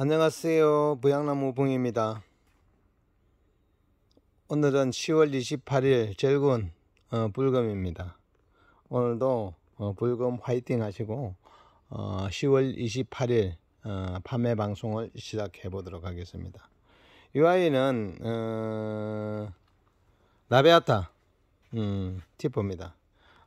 안녕하세요. 부양나무 봉입니다. 오늘은 10월 28일 절군 어, 불금입니다. 오늘도 어, 불금 화이팅 하시고 어, 10월 28일 어, 밤에 방송을 시작해 보도록 하겠습니다. 이 아이는 어, 나베아타 음, 티퍼입니다.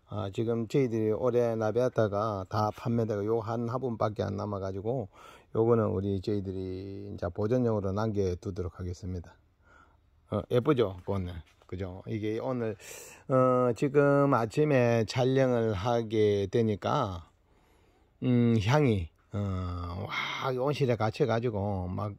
아, 지금 저희들이 올해 나베아타가 다 판매되고 요 한 화분밖에 안 남아가지고 요거는 우리 저희들이 이제 보존용으로 남겨두도록 하겠습니다. 어, 예쁘죠? 오늘. 그죠? 이게 오늘, 어, 지금 아침에 촬영을 하게 되니까, 음, 향이, 어, 와, 온실에 갇혀가지고, 막,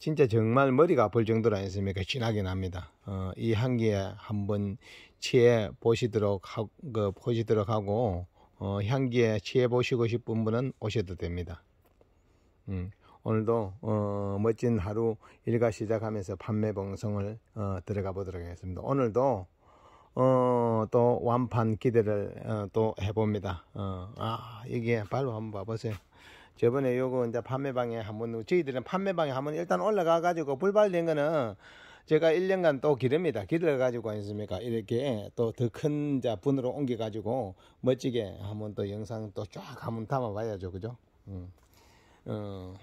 진짜 정말 머리가 아플 정도로 아니습니까? 진하게 납니다. 어, 이 향기에 한번 취해 보시도록 하, 그, 보시도록 하고, 어, 향기에 취해 보시고 싶은 분은 오셔도 됩니다. 음. 오늘도 어, 멋진 하루 일과 시작하면서 판매 방송을 어, 들어가 보도록 하겠습니다. 오늘도 어, 또 완판 기대를 어, 또 해봅니다. 어, 아 이게 바로 한번 봐보세요. 저번에 요거 이제 판매방에 한번 저희들은 판매방에 한번 일단 올라가 가지고 불발된 거는 제가 1년간 또 기릅니다. 기를 가지고 있습니까? 이렇게 또 더 큰 분으로 옮겨 가지고 멋지게 한번 또 영상 또 쫙 한번 담아 봐야죠. 그죠? 음. 어,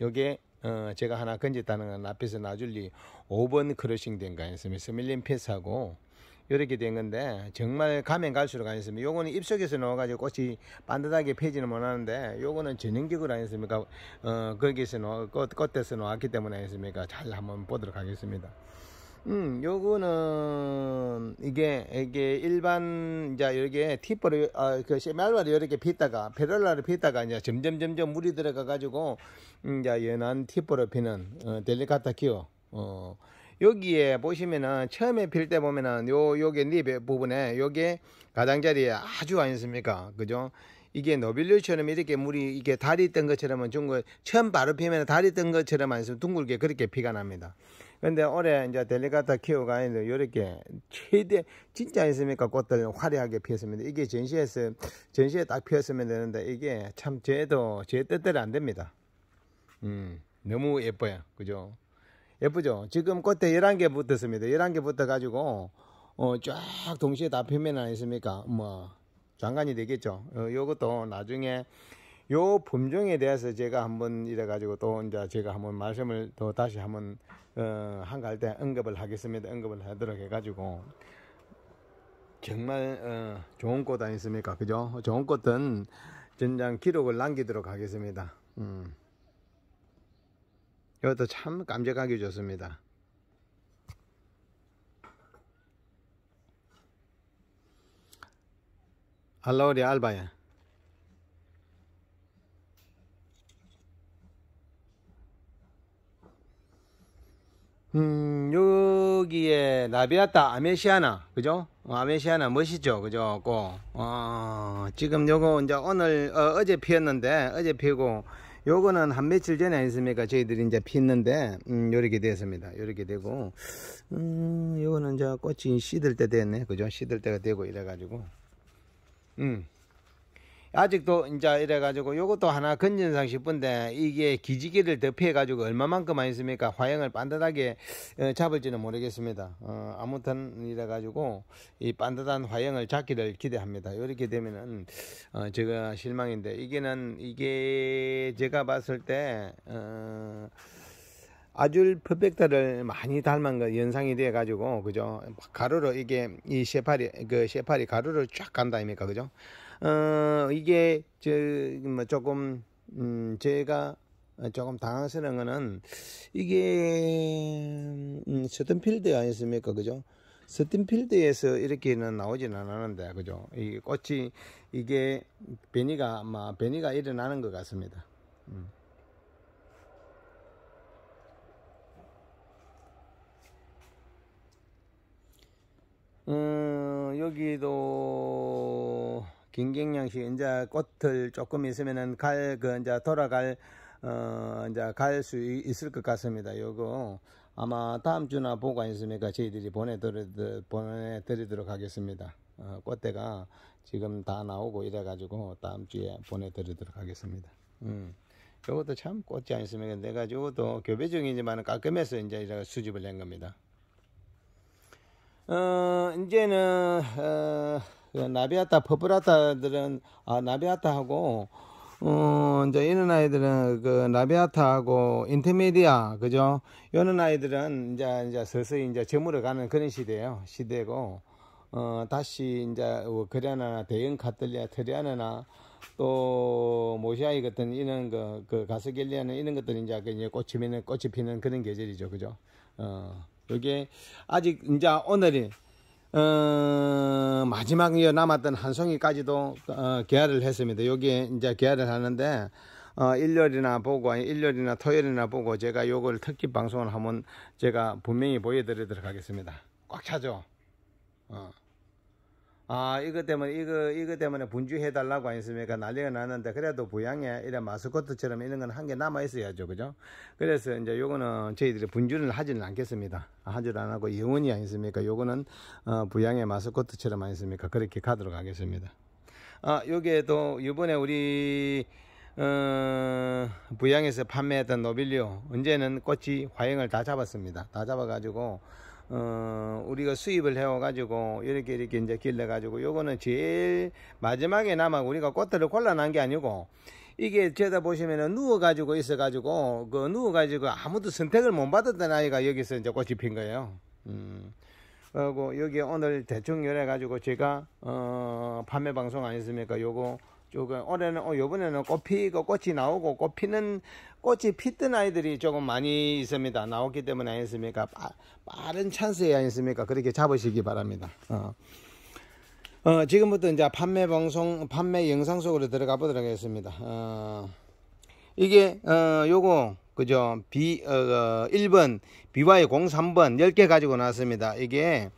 요게 어, 제가 하나 건졌다는 건 앞에서 나줄리 5번 크러싱 된 거 아니습니까 스밀린 패스하고 이렇게 된 건데 정말 가면 갈수록 아니습니까 요거는 입속에서 넣어가지고 꽃이 반듯하게 펴지는 못하는데 요거는 전형적으로 아니습니까 어, 거기에서 넣어, 꽃, 꽃에서 넣었기 때문에 아니습니까잘 한번 보도록 하겠습니다. 음, 요거는, 이게, 이게 일반, 이제, 여기에 티퍼를, 아, 그, CMR를 이렇게 빗다가, 페럴라를 빗다가, 이제 점점, 점점 물이 들어가가지고, 음, 이제 연한 티퍼로 피는, 어, 델리카타 키오. 어, 여기에 보시면은, 처음에 필 때 보면은, 요, 요게 닙 부분에, 요게 가장자리에 아주 아니습니까? 그죠? 이게 노빌류처럼 이렇게 물이 이게 달이 뜬 것처럼은 중국 처음 바로 피면 달이 뜬 것처럼 안 쓰면 둥글게 그렇게 피가 납니다. 근데 올해 이제 델리가타 키오가 있는 요렇게 최대 진짜 있습니까? 꽃들 화려하게 피었습니다. 이게 전시에서 전시에 딱 피었으면 되는데 이게 참 쟤도 제 뜻대로 안 됩니다. 음. 너무 예뻐요. 그죠? 예쁘죠? 지금 꽃에 11개 붙었습니다. 11개 붙어가지고, 어, 쫙 동시에 다 표면 아있습니까 뭐, 장관이 되겠죠? 어, 요것도 나중에 요 품종에 대해서 제가 한번 이래가지고 또 이제 제가 한번 말씀을 또 다시 한번 어, 한갈할때 언급을 하겠습니다. 언급을 하도록 해가지고 정말 어, 좋은 꽃 아니십니까? 그죠? 좋은 꽃은 전장 기록을 남기도록 하겠습니다. 음. 이것도 참깜짝하게 좋습니다. 알로오리 알바야. 음, 여기에 나비아타 아메시아나, 그죠? 어, 아메시아나 멋있죠, 그죠? 고, 어, 지금 요거 이제 오늘, 어, 제 피었는데, 어제 피고, 요거는 한 며칠 전에 아니습니까? 저희들이 이제 피었는데, 음, 요렇게 되었습니다 요렇게 되고, 음, 요거는 이제 꽃이 시들 때 됐네, 그죠? 시들 때가 되고 이래가지고, 음. 아직도 이제 이래가지고 요것도 하나 건전상 싶은데 이게 기지개를 덮여가지고 얼마만큼 안 있습니까? 화형을 반듯하게 어, 잡을지는 모르겠습니다. 어, 아무튼 이래가지고 이 반듯한 화형을 잡기를 기대합니다. 이렇게 되면은 어, 제가 실망인데 이게는 이게 제가 봤을 때 어, 아줄 퍼펙터를 많이 닮은 거 연상이 돼 가지고 그죠 가루로 이게 이 셰파리 그 셰파리 가루로쫙 간다 아닙니까 그죠 어, 이게, 저, 뭐, 조금, 음, 제가 조금 당황스러운 거는, 이게, 음, 스탠필드 아니었습니까? 그죠? 스탠필드에서 이렇게는 나오진 않았는데, 그죠? 이 꽃이, 이게, 베니가 아마, 베니가 일어나는 것 같습니다. 음. 음, 여기도 김경량씨 이제 꽃을 조금 있으면은 갈그 이제 돌아갈 어 이제 갈 수 있을 것 같습니다. 요거 아마 다음 주나 보고 있으니까 저희들이 보내드리, 보내드리도록 하겠습니다. 어, 꽃대가 지금 다 나오고 이래가지고 다음 주에 보내드리도록 하겠습니다. 음. 요것도 참 꽃이 안 있으면 내가 요것도 교배중이지만 깔끔해서 이제 이렇게 수집을 낸 겁니다. 어, 이제는, 어, 그 나비아타 퍼브라타들은아 나비아타하고 어 이제 이런 아이들은 그 나비아타하고 인테미디아 그죠? 이런 아이들은 이제 이제 서서히 이제 저물어가는 그런 시대예요 시대고 어 다시 이제 어, 그레나나 대형 카틀리아 트리아나나 또 모시아이 같은 이런 그, 그 가스겔리아는 이런 것들이 이제 그 이제 꽃이 피는 꽃이 피는 그런 계절이죠 그죠? 어 이게 아직 이제 오늘이 어, 마지막 이어 남았던 한송이까지도 어, 개화를 했습니다. 여기에 이제 개화를 하는데 어, 일요일이나 보고 일요일이나 토요일이나 보고 제가 요걸 특집 방송을 하면 제가 분명히 보여드리도록 하겠습니다. 꽉 차죠. 어. 아, 이것 때문에, 이거, 이것 때문에 분주해달라고 했습니까 난리가 났는데, 그래도 부양에 이런 마스코트처럼 이런 건 한 개 남아있어야죠. 그죠? 그래서 이제 요거는 저희들이 분주를 하지는 않겠습니다. 아, 하지않안고영원이 아니습니까? 요거는, 어, 부양의 마스코트처럼 아니습니까? 그렇게 가도록 하겠습니다. 아, 요게도, 이번에 우리, 어, 부양에서 판매했던 노빌리오, 언제는 꽃이 화형을 다 잡았습니다. 다 잡아가지고, 어, 우리가 수입을 해와가지고, 이렇게 이렇게 이제 길러가지고, 요거는 제일 마지막에 남아 우리가 꽃들을 골라난 게 아니고, 이게 제다 보시면은 누워가지고 있어가지고, 그 누워가지고 아무도 선택을 못 받았던 아이가 여기서 이제 꽃이 핀 거예요. 음. 그리고 여기 오늘 대충 열해가지고 제가, 어, 판매 방송 아니었습니까? 요거, 조금 올해는 어 요번에는 꽃 피고 그 꽃이 나오고 꽃 피는 꽃이 피던 아이들이 조금 많이 있습니다. 나왔기 때문에 아니겠습니까? 빠, 빠른 찬스에 아니겠습니까? 그렇게 잡으시기 바랍니다. 어. 어, 지금부터 이제 판매 방송 판매 영상 속으로 들어가 보도록 하겠습니다. 어, 이게 어 요거 그죠? B 어, 어 1번 BY03번 10개 가지고 나왔습니다. 이게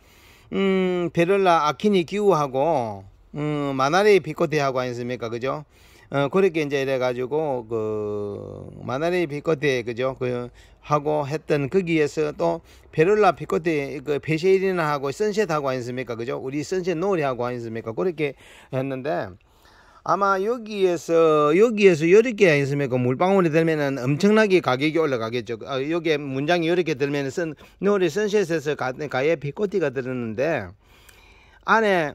음, 베를라 아키니 기우하고 음, 어, 마나리 비코티하고 아습니까 그죠? 어, 그렇게 이제 이래가지고, 그, 만화리 비코티, 그죠? 그, 하고 했던 거기에서 또, 베를라 비코티, 그, 페셰이리나 하고, 선셋하고 아니습니까? 그죠? 우리 선셋 노을하고 아습니까 그렇게 했는데, 아마 여기에서 여기에서 이렇게 있으면 그 물방울이 들면은 엄청나게 가격이 올라가겠죠. 아, 여기에 문장이 이렇게 들면은 선 노래 선셋에서 가에 비코티가 들었는데 안에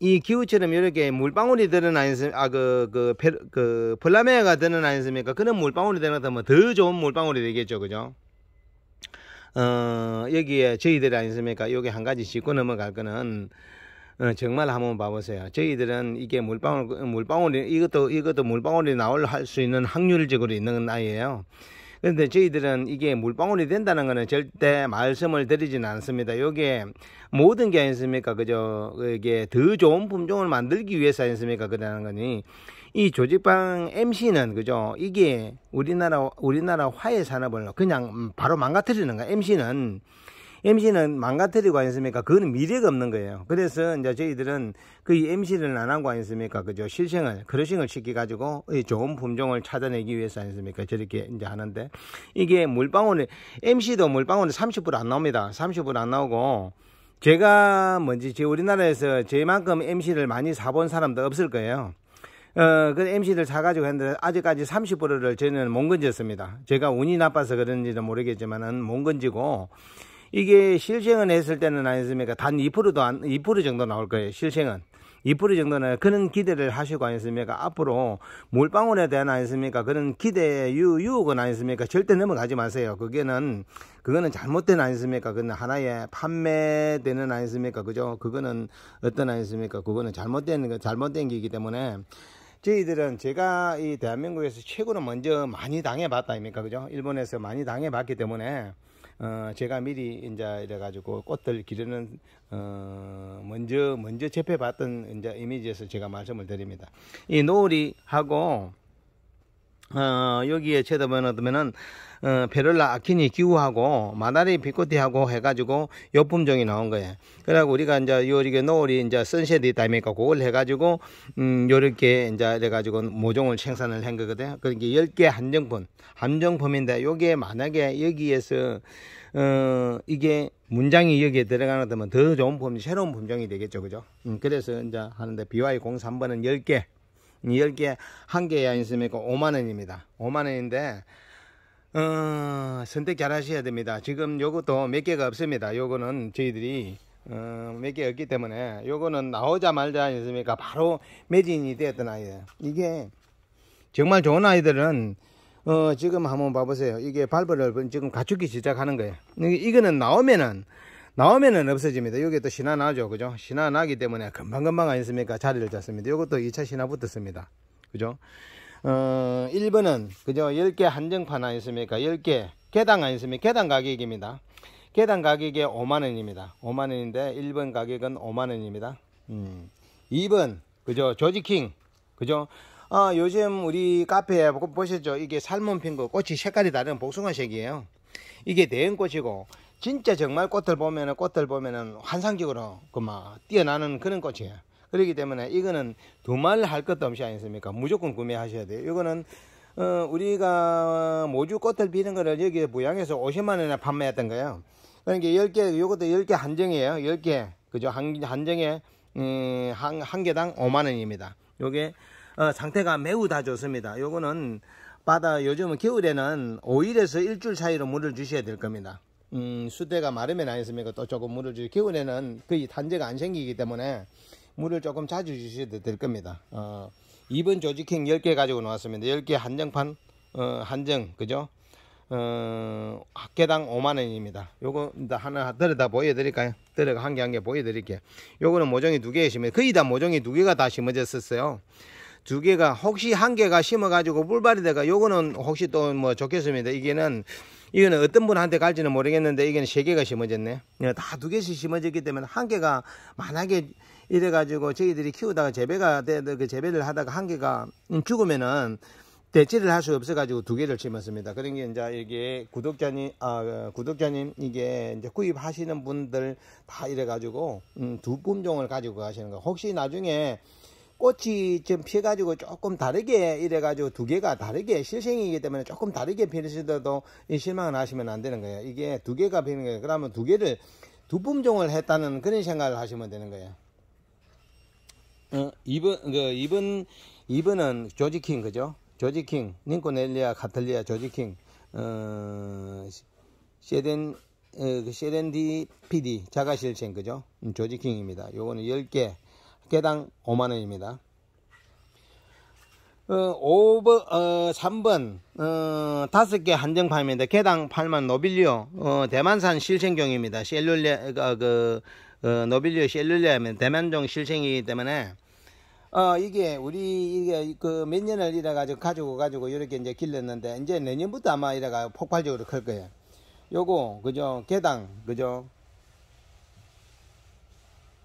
이 기후처럼 이렇게 물방울이 드러나 있습니까? 아, 그, 그, 페, 그, 플라메아가 드러나 있습니까? 그런 물방울이 드러나면 더 좋은 물방울이 되겠죠. 그죠? 어, 여기에 저희들이 아니습니까? 여기 한 가지 짚고 넘어갈 거는, 어, 정말 한번 봐보세요. 저희들은 이게 물방울, 물방울이, 이것도, 이것도 물방울이 나올 수 있는 확률적으로 있는 나이에요. 그런데 저희들은 이게 물방울이 된다는 거는 절대 말씀을 드리진 않습니다. 여게 모든 게 아니습니까? 그죠? 이게 더 좋은 품종을 만들기 위해서 아니습니까? 그러는 거니. 이 조직방 MC는 그죠? 이게 우리나라 우리나라 화훼 산업을 그냥 바로 망가뜨리는 거. 야 MC는 MC는 망가뜨리고 아니습니까? 그거는 미래가 없는 거예요. 그래서 이제 저희들은 그의 MC를 안 하고 아니습니까? 었 그죠? 실생을, 크러싱을 시켜가지고 좋은 품종을 찾아내기 위해서 아니습니까? 었 저렇게 이제 하는데 이게 물방울이, MC도 물방울이 30%안 나옵니다. 30%안 나오고 제가 뭔지 제 우리나라에서 제만큼 MC를 많이 사본 사람도 없을 거예요. 어, 그 MC를 사가지고 했는데 아직까지 30%를 저희는 못 건졌습니다. 제가 운이 나빠서 그런지는 모르겠지만은 못 건지고 이게 실생은 했을 때는 아니었습니까? 단 2%도 안, 2% 정도 나올 거예요, 실생은. 2% 정도는 그런 기대를 하시고 아니습니까? 앞으로 물방울에 대한 아니습니까? 그런 기대 유, 유혹은 아니습니까? 었 절대 넘어가지 마세요. 그게는 그거는 잘못된 아니습니까? 그건 하나의 판매되는 아니습니까? 그죠? 그거는 어떤 아니습니까? 그거는 잘못된 잘못된 기기 때문에 저희들은 제가 이 대한민국에서 최고로 먼저 많이 당해봤다 아닙니까? 그죠? 일본에서 많이 당해봤기 때문에 어, 제가 미리 이제 이래가지고 꽃들 기르는 어, 먼저 먼저 접해봤던 이제 이미지에서 제가 말씀을 드립니다. 이 노을이 하고 어, 여기에 쳐다보면은 어, 베를라 아키니 기후하고 마나리비코티하고 해가지고 옆품종이 나온 거예요. 그래갖고 우리가 이제 요렇게 노을이 이제 선셋이 다니까 그걸 해가지고 음 요렇게 이제 이가지고 모종을 생산을 한 거거든. 요 그러니까 열 개 한정품 한정품인데 요게 만약에 여기에서 어 이게 문장이 여기에 들어가면 더 좋은 품 새로운 품종이 되겠죠, 그죠? 음, 그래서 이제 하는데 BY03번은 열개 10개, 1개야 있습니까? 5만원입니다. 그 5만원인데, 어, 선택 잘 하셔야 됩니다. 지금 요것도 몇 개가 없습니다. 요거는 저희들이, 어, 몇개 없기 때문에, 요거는 나오자마자 아니습니까? 바로 매진이 되었던 아이예요. 이게, 정말 좋은 아이들은, 어, 지금 한번 봐보세요. 이게 발벌을 지금 갖추기 시작하는 거예요. 이거는 나오면은, 나오면은 없어집니다. 여기 또 신화 나죠. 그죠? 신화 나기 때문에 금방금방 아니습니까? 자리를 잡습니다. 이것도 2차 신화 붙었습니다. 그죠? 어, 1번은, 그죠? 10개 한정판 아니습니까? 10개. 개당 아니습니까? 개당 가격입니다. 개당 가격이 5만원입니다. 5만원인데 1번 가격은 5만원입니다. 음. 2번, 그죠? 조지킹. 그죠? 아, 요즘 우리 카페에 보셨죠? 이게 삶은 핑거 꽃이 색깔이 다른 복숭아색이에요. 이게 대형꽃이고 진짜 정말 꽃을 보면은 꽃을 보면은 환상적으로 그 막 뛰어나는 그런 꽃이에요. 그렇기 때문에 이거는 두말 할 것도 없이 아니습니까? 무조건 구매하셔야 돼요. 이거는 어, 우리가 모주 꽃을 피는 거를 여기 부양해서 50만 원에 판매했던 거예요. 그러니까 10개, 이것도 10개 한정이에요. 10개. 그죠? 한, 한정에, 음, 한, 한 개당 5만 원입니다. 요게, 어, 상태가 매우 다 좋습니다. 요거는 바다, 요즘은 겨울에는 5일에서 일주일 사이로 물을 주셔야 될 겁니다. 음, 수대가 마르면 아안습니까또 조금 물을 주 겨울에는 거의 단제가 안 생기기 때문에 물을 조금 자주 주셔도 될 겁니다. 어, 2번 조직행 10개 가지고 나왔습니다. 10개 한정판, 어, 한정, 그죠? 어, 개당 5만원입니다. 요거 하나 들여다 보여드릴까요? 들어가 한 개 한 개 보여드릴게요. 요거는 모종이 두개 심어 거의 다 모종이 두 개가 다 심어졌었어요. 두 개가 혹시 한 개가 심어가지고 물발이 돼가 요거는 혹시 또 뭐 좋겠습니다. 이게는 이거는 어떤 분한테 갈지는 모르겠는데 이게는세 개가 심어졌네. 예, 다두 개씩 심어졌기 때문에 한 개가 만약에 이래 가지고 저희들이 키우다가 재배가 돼도 그 재배를 하다가 한 개가 죽으면은 대체를 할 수 없어 가지고 두 개를 심었습니다. 그런 게 이제 이게 구독자님 아 그 구독자님 이게 이제 구입하시는 분들 다 이래 가지고 음, 두 품종을 가지고 가시는 거. 혹시 나중에 꽃이 좀 피해가지고 조금 다르게 이래가지고 두 개가 다르게 실생이기 때문에 조금 다르게 피르시더도 실망을 하시면 안 되는 거예요. 이게 두 개가 피는 거예요. 그러면 두 개를 두 품종을 했다는 그런 생각을 하시면 되는 거예요. 어, 이 2번, 그 2번, 2번은 조지킹, 그죠? 조지킹, 닌코넬리아, 카틀리아, 조지킹, 어, 세덴, 어, 세덴디 그 PD, 자가실생, 그죠? 음, 조지킹입니다. 요거는 10개. 개당 5만원입니다. 어, 5번, 어, 3번, 어, 5개 한정 판입니다 개당 8만 노빌리오, 어, 대만산 실생경입니다. 셀룰레, 어, 그, 그, 어, 노빌리오 셀룰레하면 대만종 실생이기 때문에, 어, 이게, 우리, 이게, 그, 몇 년을 이래가지고, 가지고, 가지고, 이렇게 이제 길렀는데, 이제 내년부터 아마 이래가 폭발적으로 클 거예요. 요거, 그죠? 개당, 그죠?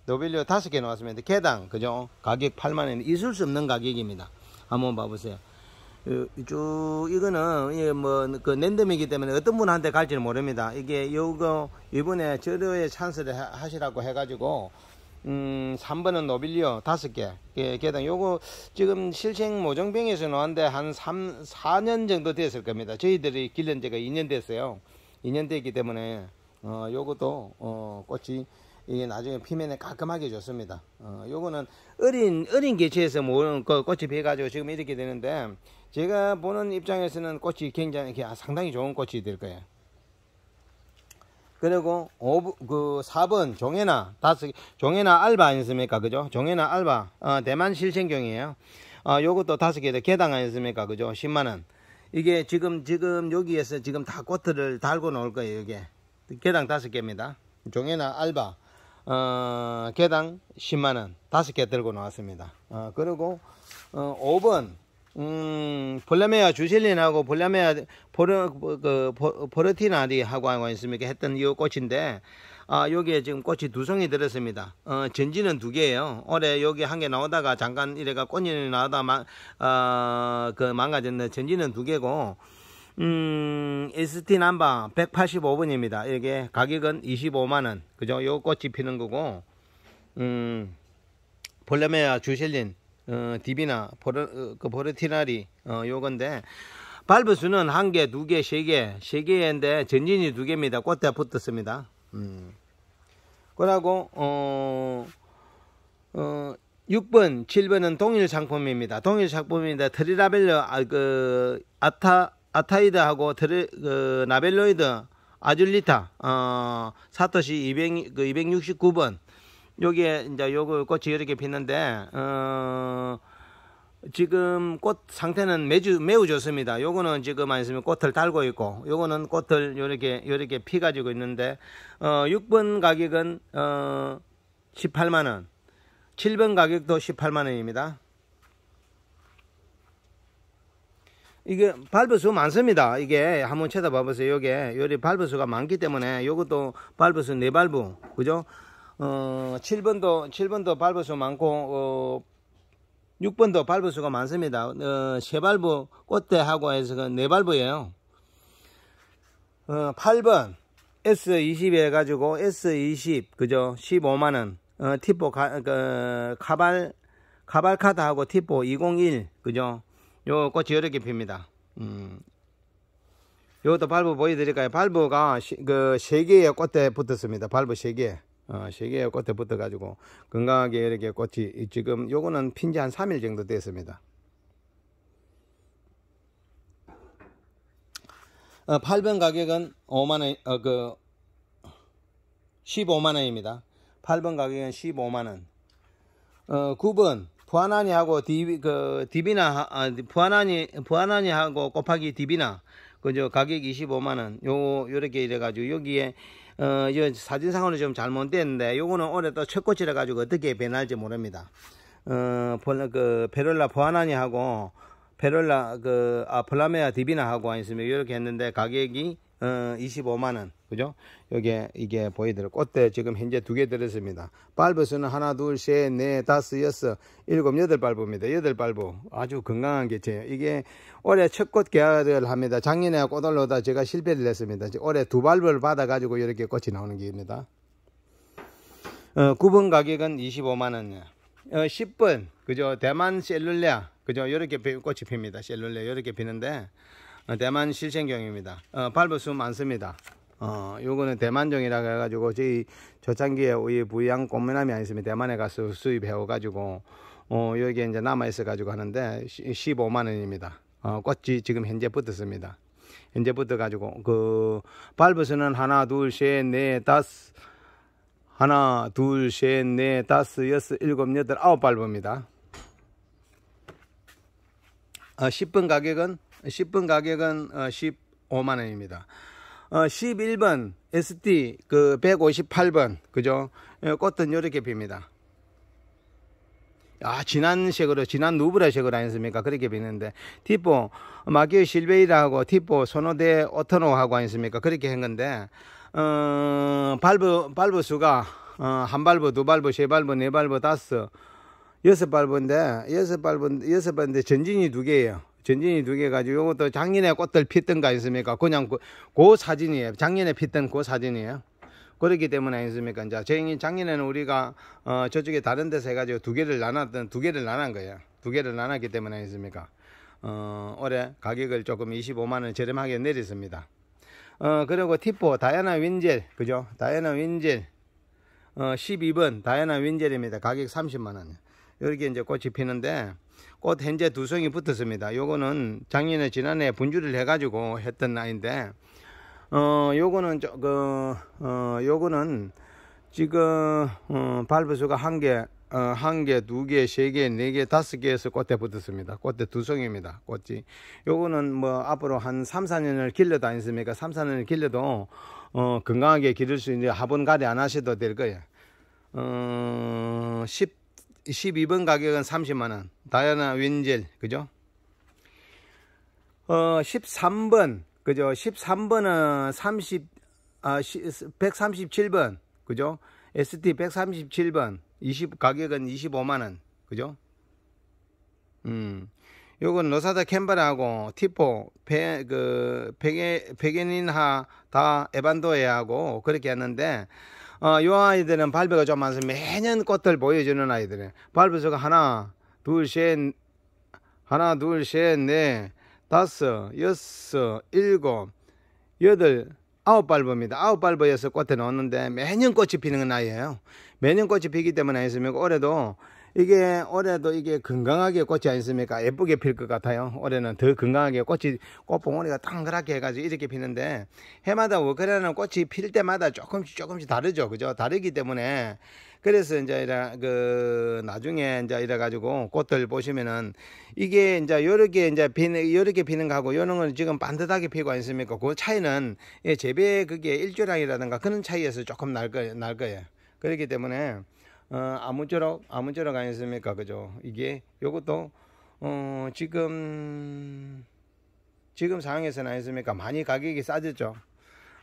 노빌리오 다섯 개놓았습니다 개당 그죠? 가격 8만 원 있을 수 없는 가격입니다. 한번 봐보세요. 어, 쭉 이거는 이게 예, 뭐그 랜덤이기 때문에 어떤 분한테 갈지는 모릅니다. 이게 요거 이번에 저료의 찬스를 하시라고 해가지고 음 3번은 노빌리오 다섯 개 예, 개당 요거 지금 실생 모종병에서 놓았는데한 3, 4년 정도 됐을 겁니다. 저희들이 길른 지가 2년 됐어요. 2년 됐기 때문에 어 요것도 어 꽃이 이게 나중에 피면에 깔끔하게 좋습니다. 어, 요거는 어린, 어린 개체에서 모는 꽃이 피해가지고 지금 이렇게 되는데, 제가 보는 입장에서는 꽃이 굉장히, 상당히 좋은 꽃이 될 거예요. 그리고 5부, 그 4번 종해나 다섯 종해나 알바 아니습니까 그죠 종해나 알바 어, 대만 실생경이에요 어, 요것도 다섯 개 개당 아니습니까 그죠 10만원 이게 지금 지금 여기에서 지금 다 꽃들을 달고 놓을 거예요 이게 개당 다섯 개입니다 종해나 알바 어, 개당 10만원 다섯 개 들고 나왔습니다 어, 그리고 어, 5번 음, 볼라메아 주실린하고 볼라메아 보르, 그, 보르티나리하고 하고 있습니까 했던 이 꽃인데 아, 여기에 지금 꽃이 두 송이 들었습니다. 어, 전지는 두 개예요. 올해 여기 한 개 나오다가 잠깐 이래가 꽃이 나오다 마, 어, 그 망가졌는데 전지는 두 개고 음, 이스티 남바 185번입니다. 이게 가격은 25만원. 그죠? 요 꽃이 피는 거고, 음, 볼레메아 주실린, 어, 디비나, 포르, 어, 그 포르티나리, 어, 요건데, 발브 수는 한 개, 두 개, 세 개, 세 개인데, 전진이 두 개입니다. 꽃에 붙었습니다. 음. 그러고, 어, 어, 6번, 7번은 동일 상품입니다. 동일 상품인데, 트리라벨러, 아, 그, 아타, 아타이드하고 드레, 그 나벨로이드, 아줄리타, 어, 사토시 200, 그 269번. 여기에 이제 요거 꽃이 이렇게 피는데, 어, 지금 꽃 상태는 매주 매우 좋습니다. 요거는 지금 안 있으면 꽃을 달고 있고, 요거는 꽃을 요렇게, 요렇게 피 가지고 있는데, 어, 6번 가격은, 어, 18만원. 7번 가격도 18만원입니다. 이게 발부수 많습니다. 이게 한번 쳐다봐 보세요. 요게 요리 발부수가 많기 때문에 요것도 발부수 네 발부. 그죠? 어, 7번도 7번도 발부수 많고 어 6번도 발부수가 많습니다. 어, 세 발부 꽃대하고 해서 그 네 발부예요. 어, 8번 S20 해 가지고 S20 그죠? 15만 원. 어, 티포 가, 그, 카발 카발카다하고 티포 201 그죠? 요 꽃이 이렇게 핍니다. 음. 요것도 발부 보여드릴까요? 발부가 그세 개의 꽃에 붙었습니다. 발부 세 개. 어, 세 개의 꽃에 붙어가지고 건강하게 이렇게 꽃이 지금 요거는 핀지 한 3일 정도 됐습니다. 어, 8번 가격은 5만원, 어, 그, 15만원입니다. 8번 가격은 15만원. 어, 9번, 부하나니하고 디비 그 디비나 아, 부하나니 부하나니하고 곱하기 디비나 그죠 가격 25만 원. 요 요렇게 이래 가지고 여기에 어, 이 사진상으로 좀 잘못됐는데 요거는 올해 또 최고치라 가지고 어떻게 변할지 모릅니다. 어, 그베럴라 보아나니하고 베럴라그 아, 플라메아 디비나하고 있으면 이렇게 했는데 가격이 어, 25만원 그죠 여기에 이게 보이드려 꽃대 지금 현재 두 개 들었습니다 발버스는 하나 둘 셋 넷 다섯 여섯 일곱 여덟 발부입니다 여덟 발부 아주 건강한 개체예요 이게 올해 첫 꽃 개화를 합니다 작년에 꽃올로다 제가 실패를 했습니다 올해 두 발부를 받아 가지고 이렇게 꽃이 나오는 게입니다 어, 9번 가격은 25만원 에 어, 1 0분 그죠 대만 셀룰레아 그죠 이렇게 꽃이 핍니다 셀룰레아 이렇게 피는데 어, 대만 실생경입니다. 어, 발버수 많습니다. 어, 요거는 대만종이라고 해가지고 저희 저창기에 우리 부양 꽃미남이 아니으면 대만에 가서 수입해가지고 어, 여기에 이제 남아있어가지고 하는데 15만원입니다. 어, 꽃이 지금 현재 붙었습니다. 현재 붙어가지고 그 발버스는 하나 둘셋넷 다섯 하나 둘셋넷 다섯 여섯 일곱 여덟 아홉 발버입니다. 어, 10분 가격은 1 0분 가격은 15만 어, 원입니다. 11번 어, SD 그 158번 그죠? 예, 꽃은 이렇게 빕니다아 진한 색으로 진한 누브라 색으로 아니습니까 었 그렇게 비는데 티포 마기오 실베이라하고 티포 소노데 오토노하고 아니습니까 그렇게 한 건데 어 발브 발브 수가 어, 한 발브 두 발브 세 발브 네 발브 다섯 여섯 발브인데 여섯 발브 여섯 발인데 전진이 두 개예요 전진이 두 개 가지고 이것도 작년에 꽃들 피던 거 있습니까? 그냥 그, 그 사진이에요. 작년에 피던 그 사진이에요. 그렇기 때문에 아니습니까? 이제 저희 작년에는 우리가 어, 저쪽에 다른 데서 해가지고 두 개를 나눴던 두 개를 나눈 거예요. 두 개를 나눴기 때문에 아니습니까? 어, 올해 가격을 조금 25만 원 저렴하게 내렸습니다. 어, 그리고 티포 다이아나 윈젤 그죠? 다이아나 윈젤 어, 12번 다이아나 윈젤입니다. 가격 30만 원. 이렇게 이제 꽃이 피는데 꽃 현재 두 송이 붙었습니다. 요거는 작년에 지난해 분주를 해가지고 했던 나인데 어 요거는 저 그 어, 요거는 지금 어, 발부수가 한 개, 어, 한 개, 두 개, 세 개, 네 개, 다섯 개에서 꽃대 붙었습니다. 꽃대 두 송입니다. 꽃이. 요거는 뭐 앞으로 한 3, 4년을 길러도 아니습니까? 3, 4년을 길러도 어, 건강하게 기를 수 있는 화분 가리 안 하셔도 될 거예요. 어, 10, 12번 가격은 30만원 다이아나 윈젤 그죠 어 13번 그죠 13번은 30 아, 137번 그죠 ST 137번 20 가격은 25만원 그죠 음 요건 노사다 캔버라하고 티포 베, 그 베게 베게닌하 다 에반도에하고 그렇게 했는데 어, 요 아이들은 발배가 좀 많아서 매년 꽃을 보여주는 아이들은 발배수가 하나, 둘, 셋, 하나, 둘, 셋, 넷, 다섯, 여섯, 일곱, 여덟, 아홉 발버입니다. 아홉 발버여서 꽃에 넣었는데 매년 꽃이 피는 건아이예요 매년 꽃이 피기 때문에 했으면 올해도 이게 올해도 이게 건강하게 꽃이 아니습니까? 예쁘게 필 것 같아요. 올해는 더 건강하게 꽃이 꽃봉오리가 동그랗게 해가지고 이렇게 피는데 해마다 워크라는 뭐 꽃이 필 때마다 조금씩 조금씩 다르죠, 그죠? 다르기 때문에 그래서 이제 이래 그 나중에 이제 이래 가지고 꽃들 보시면은 이게 이제 요렇게 이제 피는 요렇게 피는 거하고 요런 건 지금 반듯하게 피고 있습니까그 차이는 예, 재배 그게 일조량이라든가 그런 차이에서 조금 날, 거, 날 거예요. 그렇기 때문에 어, 아무쪼록 아무쪼록 아니었습니까 그죠 이게 요것도 어, 지금 지금 상황에서는 아니었습니까 많이 가격이 싸졌죠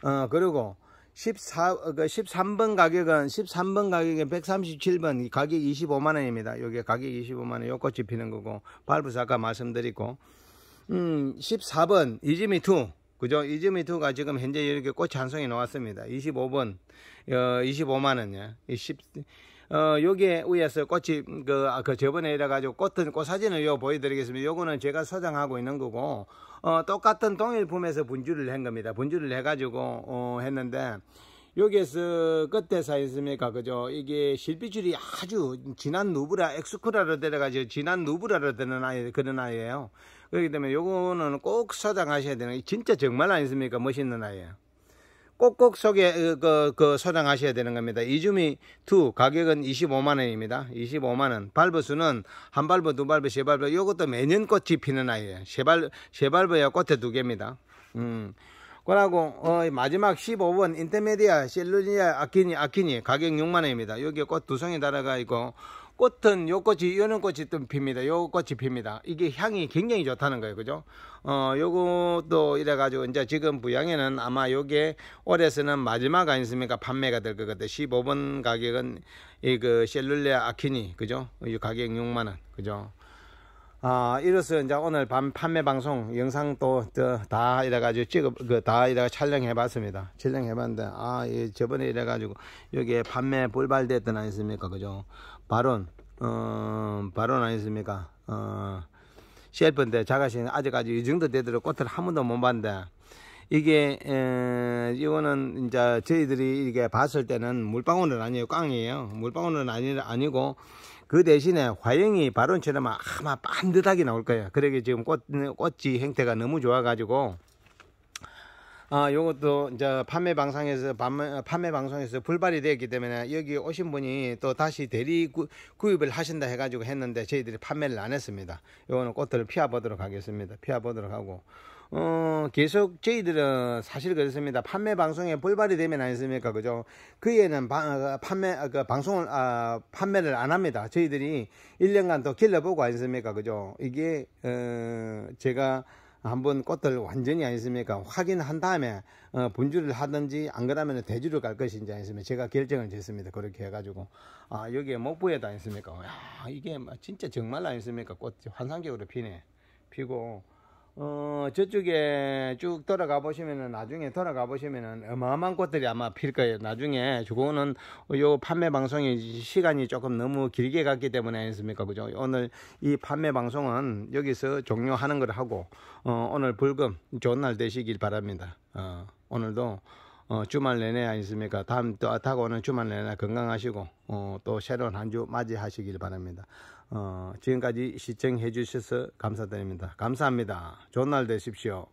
어, 그리고 14, 13번 그 가격은 13번 가격에 137번 가격 25만원입니다 요게 가격 25만원 요 꽃이 피는 거고 발부 아까 말씀드리고 음 14번 이즈미2 그죠? 이즈미2가 지금 현재 이렇게 꽃이 한 송이 나왔습니다. 25번, 어, 25만원, 예. 10, 어, 여기에 위에서 꽃이, 그, 아, 그 저번에 이래가지고 꽃은, 꽃 사진을 요 보여드리겠습니다. 요거는 제가 소장하고 있는 거고, 어, 똑같은 동일품에서 분주를 한 겁니다. 분주를 해가지고, 어, 했는데, 여기에서 끝에 사 있습니까? 그죠? 이게 실비줄이 아주 진한 누브라, 엑스쿠라로 데려가지고 진한 누브라로 되는 아이, 그런 아이예요 그렇기 때문에 요거는 꼭 소장하셔야 되는, 진짜 정말 아니습니까? 멋있는 아이예요. 꼭꼭 속에 어, 그, 그 소장하셔야 되는 겁니다. 이주미 2 가격은 25만 원입니다. 25만 원. 발버 수는 한 발버, 두 발버, 세 발버. 요것도 매년 꽃이 피는 아이예요. 세 발, 세 발버야 꽃에 두 개입니다. 음. 그러고 어, 마지막 15번 인터메디아 셀루니아 아키니 아키니 가격 6만 원입니다. 여기에 꽃 두 송이 달아가 있고 꽃은 요 꽃이 요런 꽃이 또 핍니다. 요 꽃이 핍니다. 이게 향이 굉장히 좋다는 거예요. 그죠? 어, 요것도 이래 가지고 이제 지금 부양에는 아마 요게 올해서는 마지막 아니습니까? 판매가 될것 같아요. 15번 가격은 이 그 셀룰레아 키니 그죠? 이 가격 6만 원. 그죠? 아, 이로써 이제 오늘 밤 판매 방송 영상 또다 이래가지고 찍어, 그, 다 이래가 촬영해 봤습니다. 촬영해 봤는데, 아, 예, 저번에 이래가지고 여기에 판매 불발됐던 아니습니까? 그죠? 발언, 어, 발언 아니습니까? 어, 셰프인데 자가씨는 아직까지 이 정도 되도록 꽃을 한 번도 못 봤는데, 이게, 에, 이거는 이제 저희들이 이게 봤을 때는 물방울은 아니에요. 꽝이에요. 물방울은 아니, 아니고, 그 대신에 화영이 발언처럼 아마 반듯하게 나올 거예요. 그러게 지금 꽃, 꽃이 형태가 너무 좋아가지고, 아, 요것도 이제 판매 방송에서 판매 방송에서 불발이 되었기 때문에 여기 오신 분이 또 다시 대리 구, 구입을 하신다 해가지고 했는데 저희들이 판매를 안 했습니다. 요거는 꽃들을 피워 보도록 하겠습니다. 피워 보도록 하고. 어, 계속 저희들은 사실 그렇습니다. 판매 방송에 불발이 되면 아니습니까? 그죠? 그에는 바, 어, 판매, 어, 그 방송을, 아, 판매를 안 합니다. 저희들이 1년간 더 길러보고 아니습니까? 그죠? 이게, 어, 제가 한번 꽃들 완전히 아니습니까 확인한 다음에 어, 분주를 하든지 안 그러면 대주를 갈 것인지 아니습니까 제가 결정을 했습니다 그렇게 해가지고 아 여기에 목부에다 아니습니까 야 이게 뭐 진짜 정말 아니습니까 꽃 환상적으로 피네 피고 어, 저쪽에 쭉 돌아가 보시면은 나중에 돌아가 보시면은 어마어마한 꽃들이 아마 필 거예요. 나중에 저거는 요 판매 방송이 시간이 조금 너무 길게 갔기 때문에 아니습니까? 그죠? 오늘 이 판매 방송은 여기서 종료하는 걸 하고 어, 오늘 불금 좋은 날 되시길 바랍니다. 어, 오늘도 어, 주말 내내 아니습니까? 다음 또 타고 아, 오는 주말 내내 건강하시고 어, 또 새로운 한 주 맞이하시길 바랍니다. 어, 지금까지 시청해 주셔서 감사드립니다. 감사합니다. 좋은 날 되십시오.